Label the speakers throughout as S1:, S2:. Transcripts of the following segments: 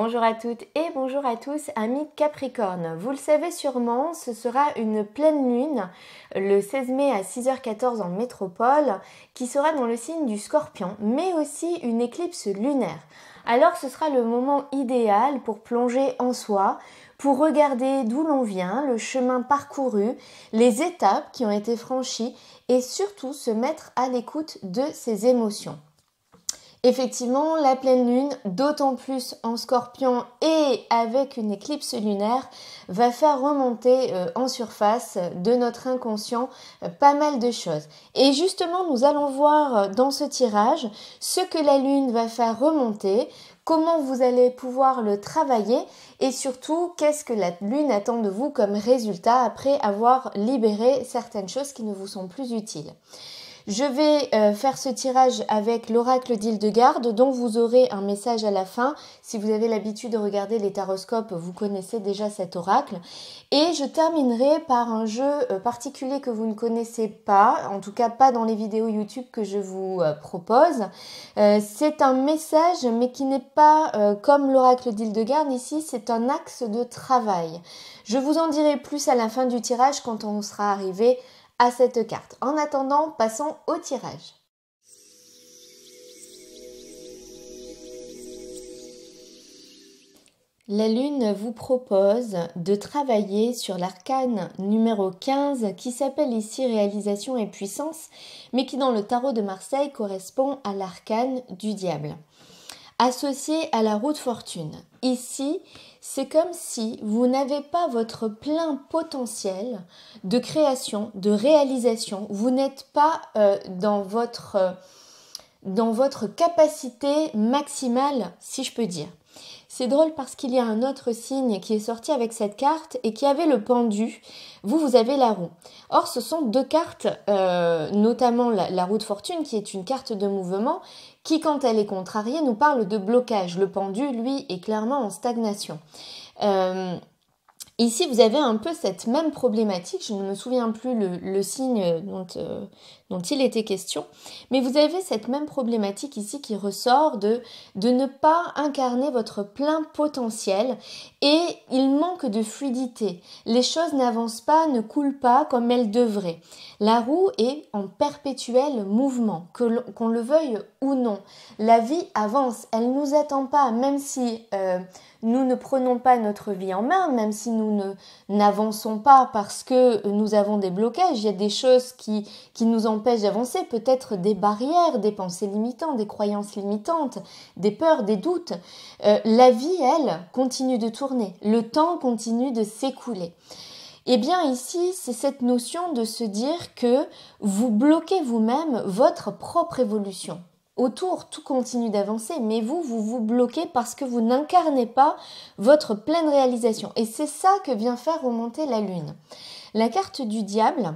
S1: Bonjour à toutes et bonjour à tous, amis Capricorne. Vous le savez sûrement, ce sera une pleine lune le 16 mai à 6h14 en métropole qui sera dans le signe du scorpion, mais aussi une éclipse lunaire. Alors ce sera le moment idéal pour plonger en soi, pour regarder d'où l'on vient, le chemin parcouru, les étapes qui ont été franchies et surtout se mettre à l'écoute de ses émotions. Effectivement, la pleine lune, d'autant plus en scorpion et avec une éclipse lunaire, va faire remonter euh, en surface euh, de notre inconscient euh, pas mal de choses. Et justement, nous allons voir dans ce tirage ce que la lune va faire remonter, comment vous allez pouvoir le travailler et surtout qu'est-ce que la lune attend de vous comme résultat après avoir libéré certaines choses qui ne vous sont plus utiles. Je vais euh, faire ce tirage avec l'oracle d'Ildegarde, de dont vous aurez un message à la fin. Si vous avez l'habitude de regarder les taroscopes, vous connaissez déjà cet oracle. Et je terminerai par un jeu euh, particulier que vous ne connaissez pas, en tout cas pas dans les vidéos YouTube que je vous euh, propose. c'est un message, mais qui n'est pas comme l'oracle d'Ildegarde de ici, c'est un axe de travail. Je vous en dirai plus à la fin du tirage quand on sera arrivé cette carte. En attendant, passons au tirage. La Lune vous propose de travailler sur l'arcane numéro 15 qui s'appelle ici réalisation et puissance mais qui dans le tarot de Marseille correspond à l'arcane du diable associé à la roue de fortune. Ici, c'est comme si vous n'avez pas votre plein potentiel de création, de réalisation. Vous n'êtes pas euh, dans, votre, euh, dans votre capacité maximale, si je peux dire. C'est drôle parce qu'il y a un autre signe qui est sorti avec cette carte et qui avait le pendu. Vous, vous avez la roue. Or, ce sont deux cartes, euh, notamment la, la, roue de fortune qui est une carte de mouvement qui, quand elle est contrariée, nous parle de blocage. Le pendu, lui, est clairement en stagnation. Euh, ici, vous avez un peu cette même problématique, je ne me souviens plus le, signe euh, euh, dont, il était question, mais vous avez cette même problématique ici qui ressort de, de ne pas incarner votre plein potentiel et il manque de fluidité. Les choses n'avancent pas, ne coulent pas comme elles devraient. La roue est en perpétuel mouvement, qu'on le veuille ou non. La vie avance, elle ne nous attend pas, même si... Euh, nous ne prenons pas notre vie en main, même si nous n'avançons pas parce que nous avons des blocages, il y a des choses qui, nous empêchent d'avancer, peut-être des barrières, des pensées limitantes, des croyances limitantes, des peurs, des doutes. Euh, la vie, elle, continue de tourner, le temps continue de s'écouler. Eh bien ici, c'est cette notion de se dire que vous bloquez vous-même votre propre évolution autour, tout continue d'avancer, mais vous, vous vous bloquez parce que vous n'incarnez pas votre pleine réalisation. Et c'est ça que vient faire remonter la lune. La carte du diable,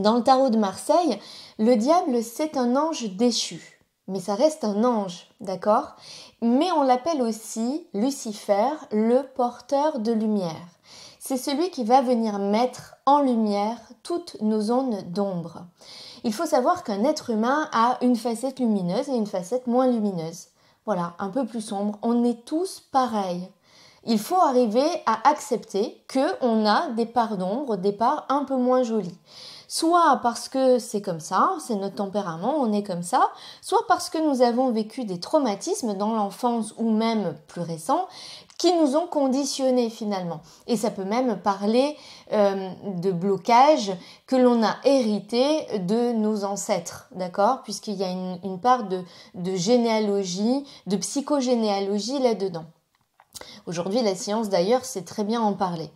S1: dans le tarot de Marseille, le diable, c'est un ange déchu. Mais ça reste un ange, d'accord Mais on l'appelle aussi Lucifer, le porteur de lumière. C'est celui qui va venir mettre en lumière toutes nos zones d'ombre. Il faut savoir qu'un être humain a une facette lumineuse et une facette moins lumineuse. Voilà, un peu plus sombre. On est tous pareils. Il faut arriver à accepter que on a des parts d'ombre, des parts un peu moins jolies soit parce que c'est comme ça, c'est notre tempérament, on est comme ça, soit parce que nous avons vécu des traumatismes dans l'enfance ou même plus récents qui nous ont conditionnés finalement. Et ça peut même parler euh, de blocages que l'on a hérité de nos ancêtres, d'accord Puisqu'il y a une, part de, de généalogie, de psychogénéalogie là-dedans. Aujourd'hui, la science d'ailleurs sait très bien en parler.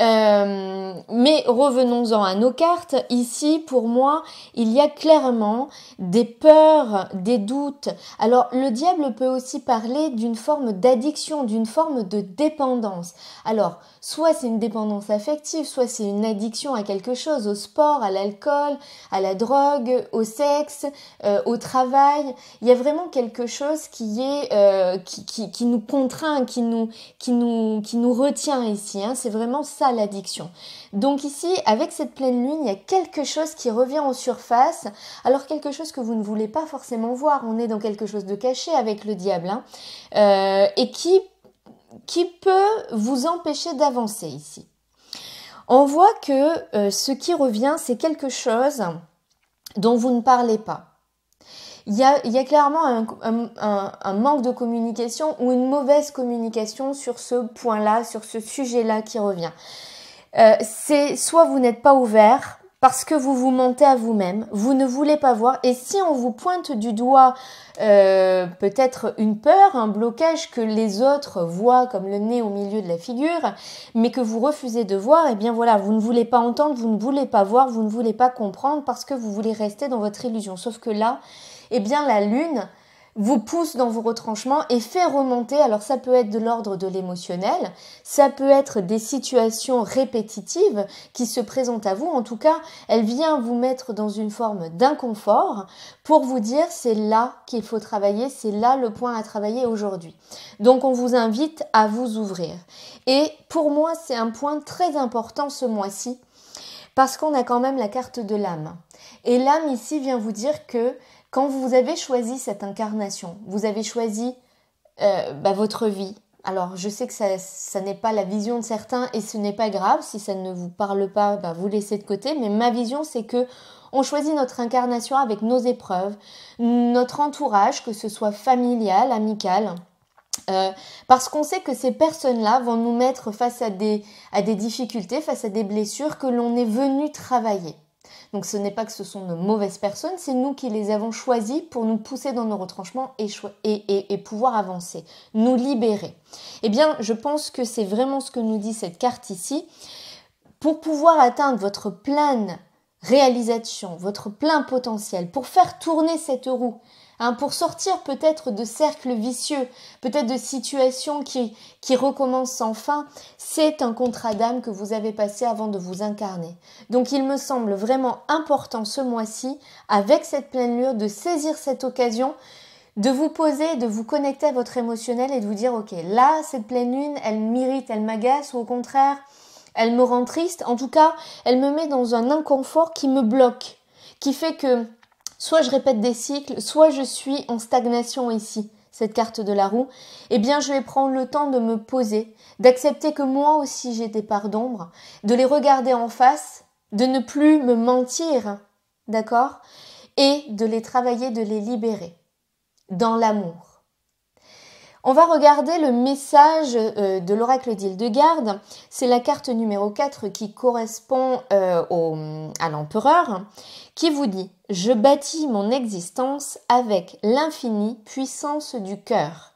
S1: Euh, mais revenons-en à nos cartes. Ici, pour moi, il y a clairement des peurs, des doutes. Alors, le diable peut aussi parler d'une forme d'addiction, d'une forme de dépendance. Alors, soit c'est une dépendance affective, soit c'est une addiction à quelque chose, au sport, à l'alcool, à la drogue, au sexe, euh, au travail. Il y a vraiment quelque chose qui est euh, qui, nous contraint, qui nous qui nous qui nous retient ici. Hein. C'est vraiment ça l'addiction. Donc ici, avec cette pleine lune, il y a quelque chose qui revient en surface, alors quelque chose que vous ne voulez pas forcément voir. On est dans quelque chose de caché avec le diable, hein. euh, et qui, qui peut vous empêcher d'avancer ici. On voit que euh, ce qui revient, c'est quelque chose dont vous ne parlez pas il y a, clairement un, manque de communication ou une mauvaise communication sur ce point-là, sur ce sujet-là qui revient. Euh, c'est soit vous n'êtes pas ouvert parce que vous vous mentez à vous-même, vous ne voulez pas voir, et si on vous pointe du doigt euh, peut-être une peur, un blocage que les autres voient comme le nez au milieu de la figure, mais que vous refusez de voir, et eh bien voilà, vous ne voulez pas entendre, vous ne voulez pas voir, vous ne voulez pas comprendre parce que vous voulez rester dans votre illusion. Sauf que là, eh bien la lune vous pousse dans vos retranchements et fait remonter. Alors ça peut être de l'ordre de l'émotionnel, ça peut être des situations répétitives qui se présentent à vous. En tout cas, elle vient vous mettre dans une forme d'inconfort pour vous dire c'est là qu'il faut travailler, c'est là le point à travailler aujourd'hui. Donc on vous invite à vous ouvrir. Et pour moi, c'est un point très important ce mois-ci parce qu'on a quand même la carte de l'âme. Et l'âme ici vient vous dire que quand vous avez choisi cette incarnation, vous avez choisi euh, bah, votre vie. Alors je sais que ça, n'est pas la vision de certains et ce n'est pas grave, si ça ne vous parle pas, bah, vous laissez de côté, mais ma vision c'est que on choisit notre incarnation avec nos épreuves, notre entourage, que ce soit familial, amical, euh, parce qu'on sait que ces personnes-là vont nous mettre face à des, à des difficultés, face à des blessures que l'on est venu travailler. Donc ce n'est pas que ce sont de mauvaises personnes, c'est nous qui les avons choisies pour nous pousser dans nos retranchements et, et pouvoir avancer, nous libérer. Eh bien, je pense que c'est vraiment ce que nous dit cette carte ici. Pour pouvoir atteindre votre pleine réalisation, votre plein potentiel, pour faire tourner cette roue, Hein, pour sortir peut-être de cercles vicieux, peut-être de situations qui, qui recommencent sans fin, c'est un contrat d'âme que vous avez passé avant de vous incarner. Donc il me semble vraiment important ce mois-ci, avec cette pleine lune, de saisir cette occasion de vous poser, de vous connecter à votre émotionnel et de vous dire, ok, là, cette pleine lune, elle m'irrite, elle m'agace, ou au contraire, elle me rend triste. En tout cas, elle me met dans un inconfort qui me bloque, qui fait que soit je répète des cycles, soit je suis en stagnation ici, cette carte de la roue, eh bien je vais prendre le temps de me poser, d'accepter que moi aussi j'ai des parts d'ombre, de les regarder en face, de ne plus me mentir, d'accord Et de les travailler, de les libérer dans l'amour. On va regarder le message euh, de l'oracle d'Ile-de-Garde. C'est la carte numéro 4 qui correspond euh, à l'empereur, qui vous dit Je bâtis mon existence avec l'infinie puissance du cœur.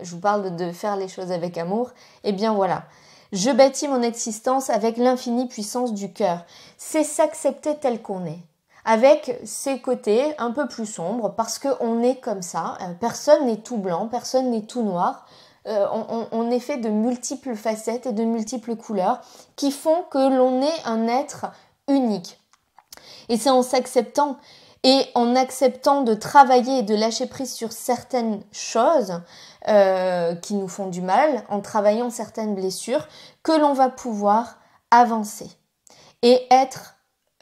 S1: je vous parle de faire les choses avec amour. Eh bien voilà. Je bâtis mon existence avec l'infinie puissance du cœur. C'est s'accepter tel qu'on est avec ses côtés un peu plus sombres, parce qu'on est comme ça, euh, personne n'est tout blanc, personne n'est tout noir, euh, on, est fait de multiples facettes et de multiples couleurs qui font que l'on est un être unique. Et c'est en s'acceptant et en acceptant de travailler et de lâcher prise sur certaines choses euh, qui nous font du mal, en travaillant certaines blessures, que l'on va pouvoir avancer et être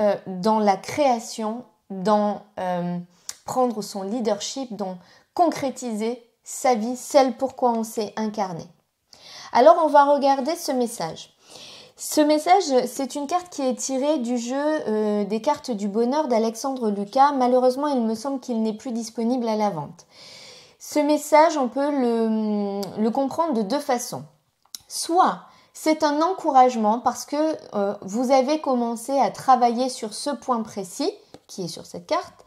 S1: euh, dans la création, dans euh, prendre son leadership, dans concrétiser sa vie, celle pourquoi on s'est incarné. Alors on va regarder ce message. Ce message, c'est une carte qui est tirée du jeu euh, des cartes du bonheur d'Alexandre Lucas. Malheureusement, il me semble qu'il n'est plus disponible à la vente. Ce message, on peut le, le comprendre de deux façons. Soit c'est un encouragement parce que euh, vous avez commencé à travailler sur ce point précis qui est sur cette carte.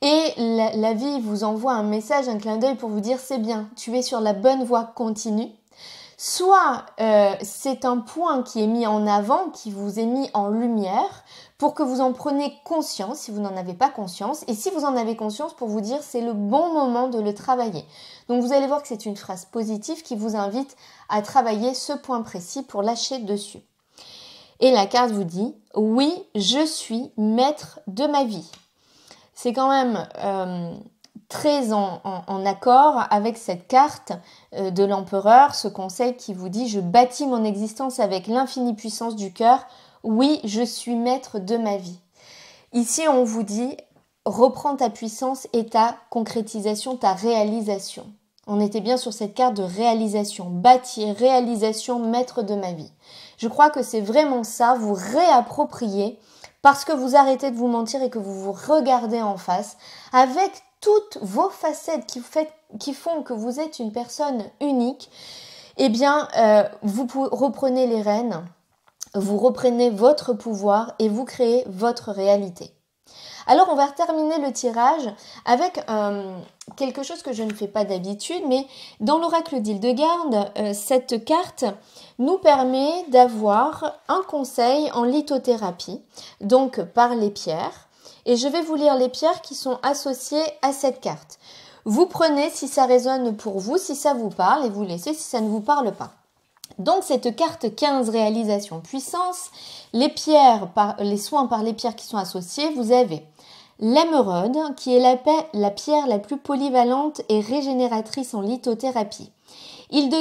S1: Et la, vie vous envoie un message, un clin d'œil pour vous dire c'est bien, tu es sur la bonne voie, continue. Soit euh, c'est un point qui est mis en avant, qui vous est mis en lumière pour que vous en preniez conscience si vous n'en avez pas conscience et si vous en avez conscience pour vous dire c'est le bon moment de le travailler. Donc vous allez voir que c'est une phrase positive qui vous invite à travailler ce point précis pour lâcher dessus. Et la carte vous dit oui, je suis maître de ma vie. C'est quand même euh, très en, accord avec cette carte euh, de l'empereur, ce conseil qui vous dit je bâtis mon existence avec l'infinie puissance du cœur oui, je suis maître de ma vie. Ici, on vous dit, reprends ta puissance et ta concrétisation, ta réalisation. On était bien sur cette carte de réalisation, bâtir, réalisation, maître de ma vie. Je crois que c'est vraiment ça, vous réapproprier parce que vous arrêtez de vous mentir et que vous vous regardez en face avec toutes vos facettes qui, font que vous êtes une personne unique, eh bien, euh, vous reprenez les rênes vous reprenez votre pouvoir et vous créez votre réalité. Alors on va terminer le tirage avec euh, quelque chose que je ne fais pas d'habitude, mais dans l'oracle dile de garde euh, cette carte nous permet d'avoir un conseil en lithothérapie, donc par les pierres. Et je vais vous lire les pierres qui sont associées à cette carte. Vous prenez si ça résonne pour vous, si ça vous parle, et vous laissez si ça ne vous parle pas. Donc cette carte 15 réalisation puissance, les pierres par, les soins par les pierres qui sont associées, vous avez l'émeraude qui est la, la pierre la plus polyvalente et régénératrice en lithothérapie.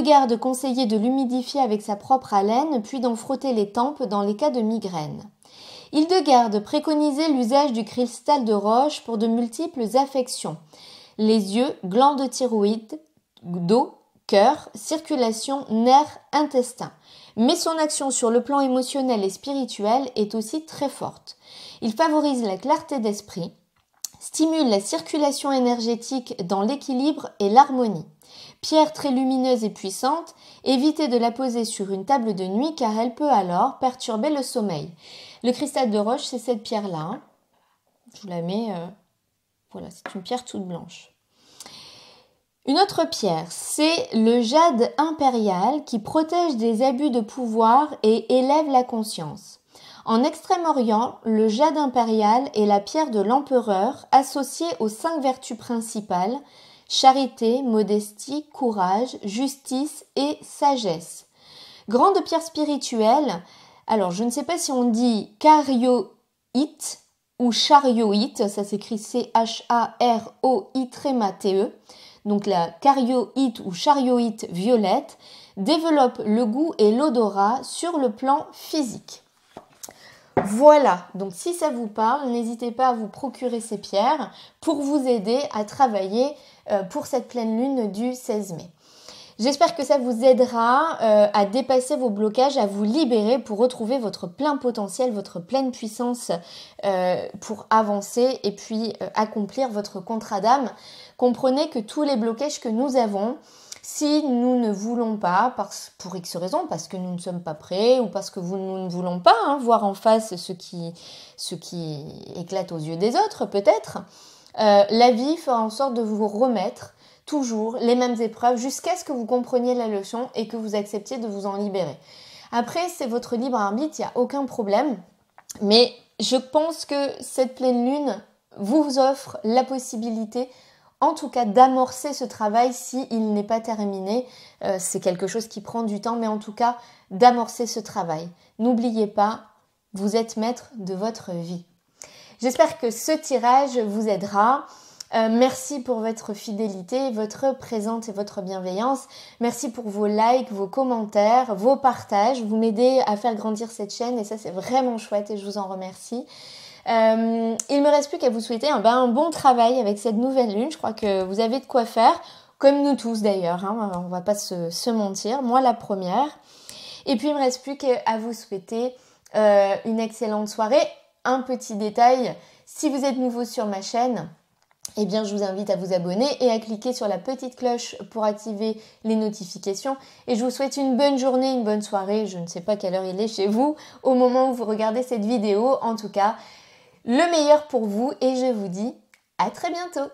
S1: garde conseillait de l'humidifier avec sa propre haleine puis d'en frotter les tempes dans les cas de migraine. garde préconisait l'usage du cristal de roche pour de multiples affections les yeux, glandes thyroïdes, dos, cœur, circulation, nerfs, intestin. Mais son action sur le plan émotionnel et spirituel est aussi très forte. Il favorise la clarté d'esprit, stimule la circulation énergétique dans l'équilibre et l'harmonie. Pierre très lumineuse et puissante, évitez de la poser sur une table de nuit car elle peut alors perturber le sommeil. Le cristal de roche, c'est cette pierre-là. Hein. Je vous la mets. Euh, voilà, c'est une pierre toute blanche. Une autre pierre, c'est le jade impérial qui protège des abus de pouvoir et élève la conscience. En Extrême-Orient, le jade impérial est la pierre de l'empereur associée aux cinq vertus principales charité, modestie, courage, justice et sagesse. Grande pierre spirituelle, alors je ne sais pas si on dit carioïte ou charioïte, ça s'écrit C-H-A-R-O-I-T-E donc la carioïte ou charioïte violette, développe le goût et l'odorat sur le plan physique. Voilà, donc si ça vous parle, n'hésitez pas à vous procurer ces pierres pour vous aider à travailler euh, pour cette pleine lune du 16 mai. J'espère que ça vous aidera euh, à dépasser vos blocages, à vous libérer pour retrouver votre plein potentiel, votre pleine puissance euh, pour avancer et puis euh, accomplir votre contrat d'âme. Comprenez que tous les blocages que nous avons, si nous ne voulons pas, pour X raisons, parce que nous ne sommes pas prêts ou parce que vous, nous ne voulons pas hein, voir en face ce qui éclate aux yeux des autres peut-être, la vie fera en sorte de vous remettre toujours les mêmes épreuves jusqu'à ce que vous compreniez la leçon et que vous acceptiez de vous en libérer. Après, c'est votre libre arbitre, il n'y a aucun problème. Mais je pense que cette pleine lune vous offre la possibilité en tout cas d'amorcer ce travail s'il n'est pas terminé. Euh, c'est quelque chose qui prend du temps, mais en tout cas d'amorcer ce travail. N'oubliez pas, vous êtes maître de votre vie. J'espère que ce tirage vous aidera. Euh, merci pour votre fidélité, votre présence et votre bienveillance. Merci pour vos likes, vos commentaires, vos partages. Vous m'aidez à faire grandir cette chaîne et ça c'est vraiment chouette et je vous en remercie. Il euh, il me reste plus qu'à vous souhaiter ben, un, bon travail avec cette nouvelle lune. Je crois que vous avez de quoi faire, comme nous tous d'ailleurs. Hein. On ne va pas se, mentir, moi la première. Et puis il me reste plus qu'à vous souhaiter euh, une excellente soirée. Un petit détail, si vous êtes nouveau sur ma chaîne, et eh bien, je vous invite à vous abonner et à cliquer sur la petite cloche pour activer les notifications. Et je vous souhaite une bonne journée, une bonne soirée. Je ne sais pas quelle heure il est chez vous au moment où vous regardez cette vidéo. En tout cas, le meilleur pour vous et je vous dis à très bientôt.